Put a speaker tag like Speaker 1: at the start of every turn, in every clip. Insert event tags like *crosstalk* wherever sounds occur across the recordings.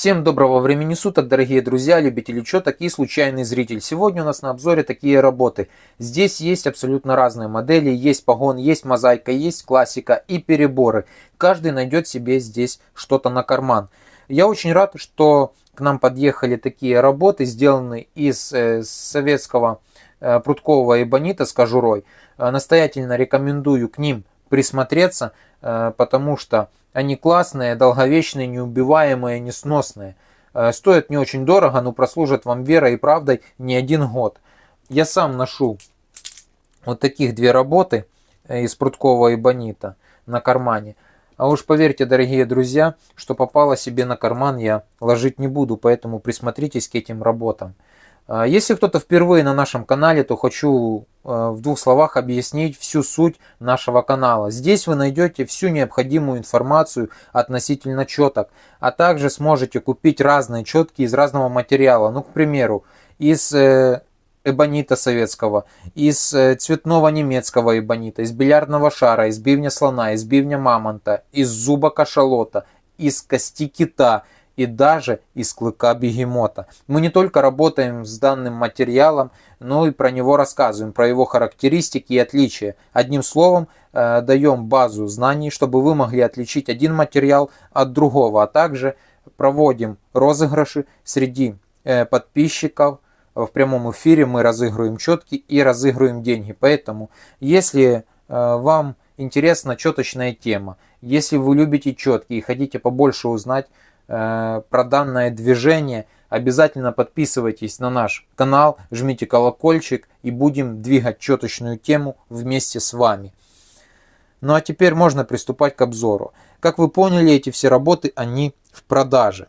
Speaker 1: Всем доброго времени суток, дорогие друзья, любители чёток и случайный зритель. Сегодня у нас на обзоре такие работы. Здесь есть абсолютно разные модели, есть погон, есть мозаика, есть классика и переборы. Каждый найдет себе здесь что-то на карман. Я очень рад, что к нам подъехали такие работы, сделанные из э, советского э, пруткового эбонита с кожурой. Э, настоятельно рекомендую к ним присмотреться, э, потому что они классные, долговечные, неубиваемые, несносные. Э, стоят не очень дорого, но прослужат вам верой и правдой не один год. Я сам ношу вот таких две работы э, из Прудкова эбонита на кармане. А уж поверьте, дорогие друзья, что попало себе на карман я ложить не буду, поэтому присмотритесь к этим работам. А, если кто-то впервые на нашем канале, то хочу а, в двух словах объяснить всю суть нашего канала. Здесь вы найдете всю необходимую информацию относительно четок, а также сможете купить разные четки из разного материала. Ну, к примеру, из э, эбонита советского, из э, цветного немецкого эбонита, из бильярдного шара, из бивня слона, из бивня мамонта, из зуба кашалота, из кости кита – и даже из клыка бегемота. Мы не только работаем с данным материалом, но и про него рассказываем, про его характеристики и отличия. Одним словом, э, даем базу знаний, чтобы вы могли отличить один материал от другого, а также проводим розыгрыши среди э, подписчиков, в прямом эфире мы разыгрываем четки и разыгрываем деньги. Поэтому, если э, вам интересна четочная тема, если вы любите четки и хотите побольше узнать Э, про данное движение. Обязательно подписывайтесь на наш канал, жмите колокольчик и будем двигать четочную тему вместе с вами. Ну а теперь можно приступать к обзору. Как вы поняли, эти все работы, они в продаже.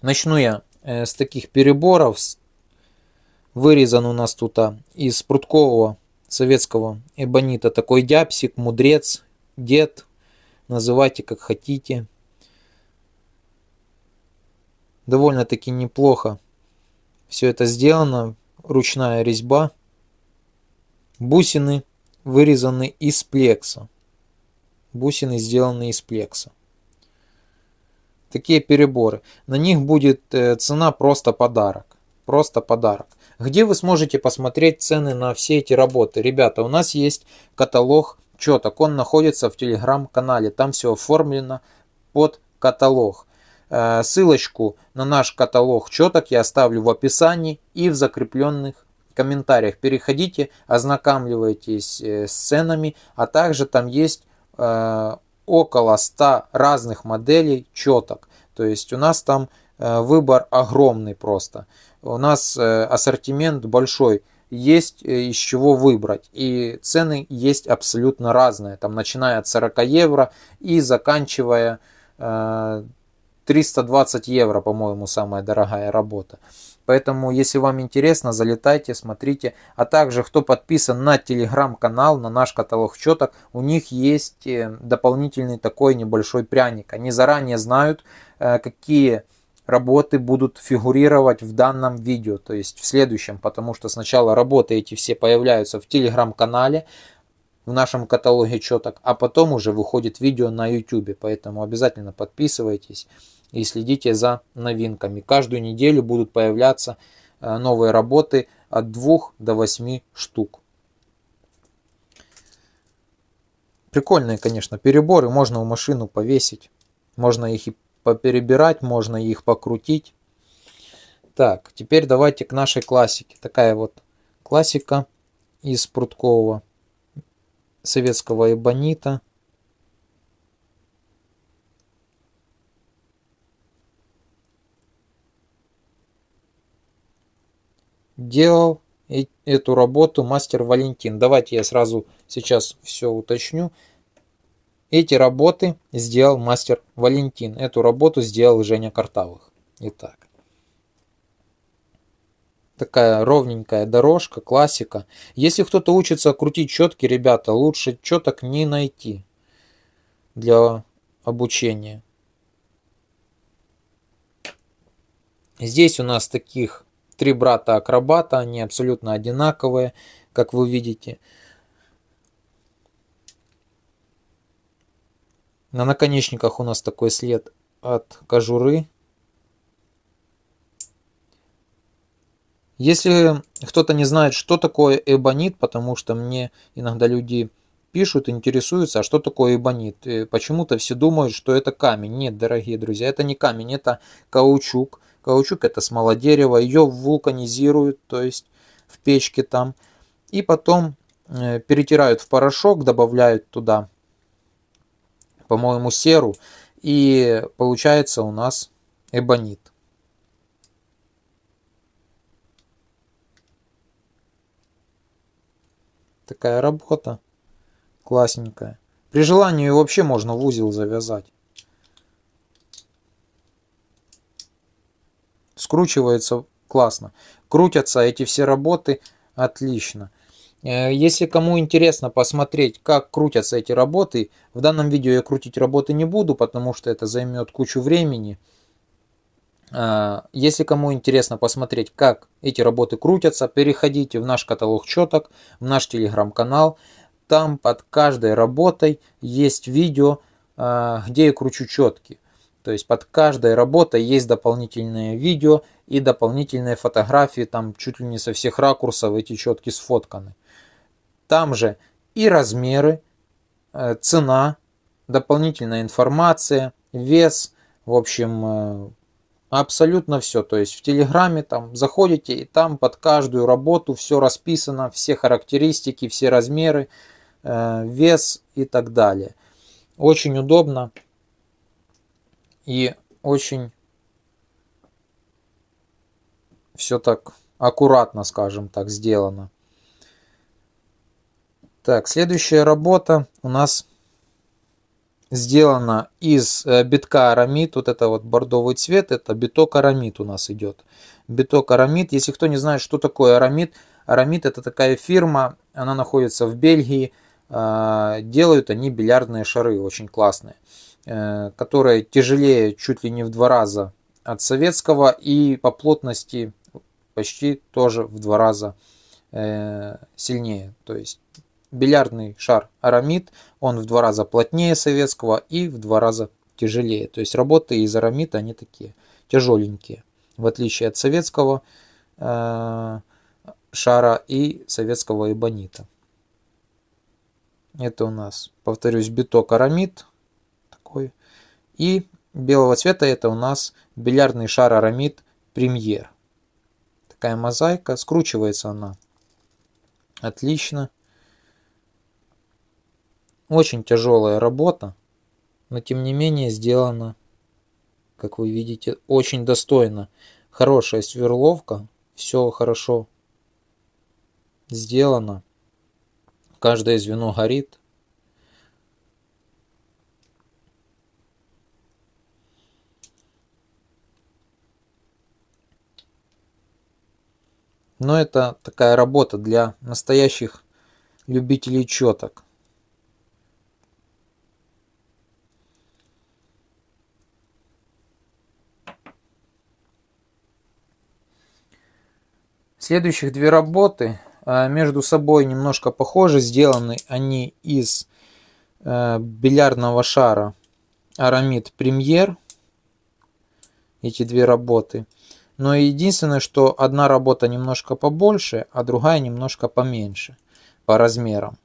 Speaker 1: Начну я э, с таких переборов. Вырезан у нас тут а, из пруткового советского эбонита такой дяпсик, мудрец, дед. Называйте как хотите довольно-таки неплохо все это сделано, ручная резьба. Бусины вырезаны из плекса. Бусины сделаны из плекса. Такие переборы. На них будет э, цена просто подарок. Просто подарок. Где вы сможете посмотреть цены на все эти работы? Ребята, у нас есть каталог четок. Он находится в телеграм-канале. Там все оформлено под каталог. Э, ссылочку на наш каталог четок я оставлю в описании и в закрепленных комментариях. Переходите, ознакомливайтесь э, с ценами, а также там есть э, около 100 разных моделей четок. То есть у нас там выбор огромный просто. У нас ассортимент большой, есть из чего выбрать. И цены есть абсолютно разные. Там начиная от 40 евро и заканчивая 320 евро, по-моему, самая дорогая работа. Поэтому, если вам интересно, залетайте, смотрите. А также, кто подписан на телеграм-канал, на наш каталог четок, у них есть э, дополнительный такой небольшой пряник. Они заранее знают, э, какие работы будут фигурировать в данном видео, то есть в следующем, потому что сначала работы эти все появляются в телеграм-канале, в нашем каталоге четок, а потом уже выходит видео на YouTube, поэтому обязательно подписывайтесь и следите за новинками. Каждую неделю будут появляться э, новые работы от 2 до 8 штук. Прикольные, конечно, переборы. Можно в машину повесить. Можно их и поперебирать, можно их покрутить. Так, теперь давайте к нашей классике. Такая вот классика из пруткового советского эбонита. делал эту работу мастер Валентин. Давайте я сразу сейчас все уточню. Эти работы сделал мастер Валентин. Эту работу сделал Женя Картавых. Итак. Такая ровненькая дорожка, классика. Если кто-то учится крутить четки, ребята, лучше четок не найти для обучения. Здесь у нас таких три брата-акробата, они абсолютно одинаковые, как вы видите. На наконечниках у нас такой след от кожуры. Если кто-то не знает, что такое эбонит, потому что мне иногда люди пишут, интересуются, а что такое эбонит. Э, почему-то все думают, что это камень. Нет, дорогие друзья, это не камень, это каучук. Каучук это смола дерева, ее вулканизируют, то есть в печке там. И потом э, перетирают в порошок, добавляют туда, по-моему, серу. И получается у нас эбонит. Такая работа классненькая. При желании вообще можно в узел завязать. скручивается классно. Крутятся эти все работы отлично. Э, если кому интересно посмотреть, как крутятся эти работы, в данном видео я крутить работы не буду, потому что это займет кучу времени. Э, если кому интересно посмотреть, как эти работы крутятся, переходите в наш каталог четок, в наш телеграм-канал. Там под каждой работой есть видео, э, где я кручу четки. То есть под каждой работой есть дополнительное видео и дополнительные фотографии, там чуть ли не со всех ракурсов эти четки сфотканы. Там же и размеры, э, цена, дополнительная информация, вес, в общем, э, абсолютно все. То есть в Телеграме там заходите, и там под каждую работу все расписано, все характеристики, все размеры, э, вес и так далее. Очень удобно и очень все так аккуратно, скажем так, сделано. Так, следующая работа у нас сделана из э, битка арамид. Вот это вот бордовый цвет, это биток арамид у нас идет. Биток арамид. Если кто не знает, что такое арамид, арамид это такая фирма, она находится в Бельгии. А, делают они бильярдные шары, очень классные. Э, которая тяжелее чуть ли не в два раза от советского и по плотности почти тоже в два раза э, сильнее. То есть бильярдный шар арамид, он в два раза плотнее советского и в два раза тяжелее. То есть работы из арамида они такие тяжеленькие, в отличие от советского э, шара и советского эбонита. Это у нас, повторюсь, биток арамид, такой. И белого цвета это у нас бильярдный шар Арамид Премьер. Такая мозаика, скручивается она. Отлично. Очень тяжелая работа, но тем не менее сделана, как вы видите, очень достойно. Хорошая сверловка, все хорошо сделано. Каждое звено горит, Но это такая работа для настоящих любителей четок. Следующих две работы а, между собой немножко похожи. Сделаны они из э, бильярдного шара Арамид Премьер. Эти две работы – но единственное, что одна работа немножко побольше, а другая немножко поменьше по размерам.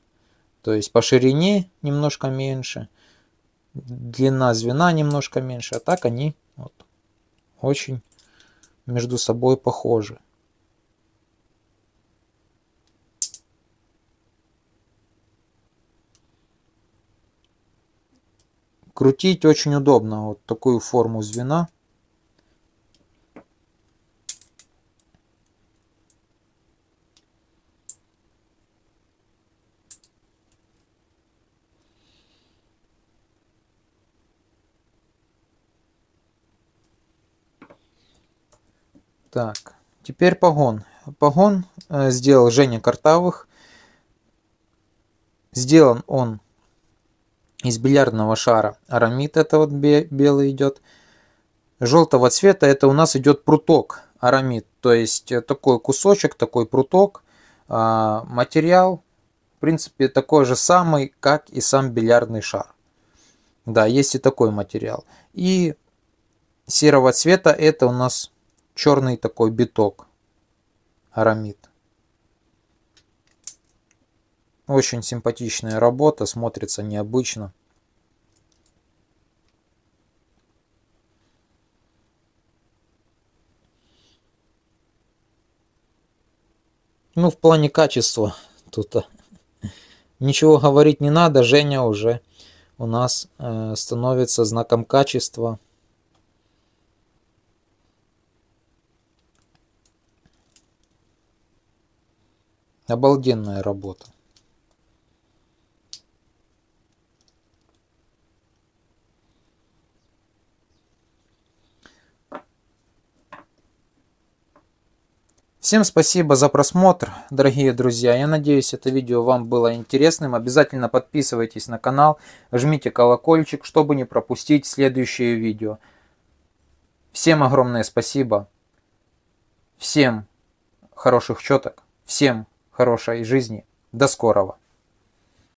Speaker 1: То есть по ширине немножко меньше, длина звена немножко меньше, а так они вот, очень между собой похожи. Крутить очень удобно вот такую форму звена. Так, теперь погон. Погон э, сделал Женя Картавых. Сделан он из бильярдного шара. Арамид это вот белый идет. Желтого цвета это у нас идет пруток арамид. То есть э, такой кусочек, такой пруток. А, материал, в принципе, такой же самый, как и сам бильярдный шар. Да, есть и такой материал. И серого цвета это у нас черный такой биток. Арамид. Очень симпатичная работа, смотрится необычно. Ну, в плане качества тут э, *laughs* ничего говорить не надо. Женя уже у нас э, становится знаком качества. Обалденная работа. Всем спасибо за просмотр, дорогие друзья. Я надеюсь, это видео вам было интересным. Обязательно подписывайтесь на канал, жмите колокольчик, чтобы не пропустить следующее видео. Всем огромное спасибо. Всем хороших четок. Всем хорошей жизни. До скорого!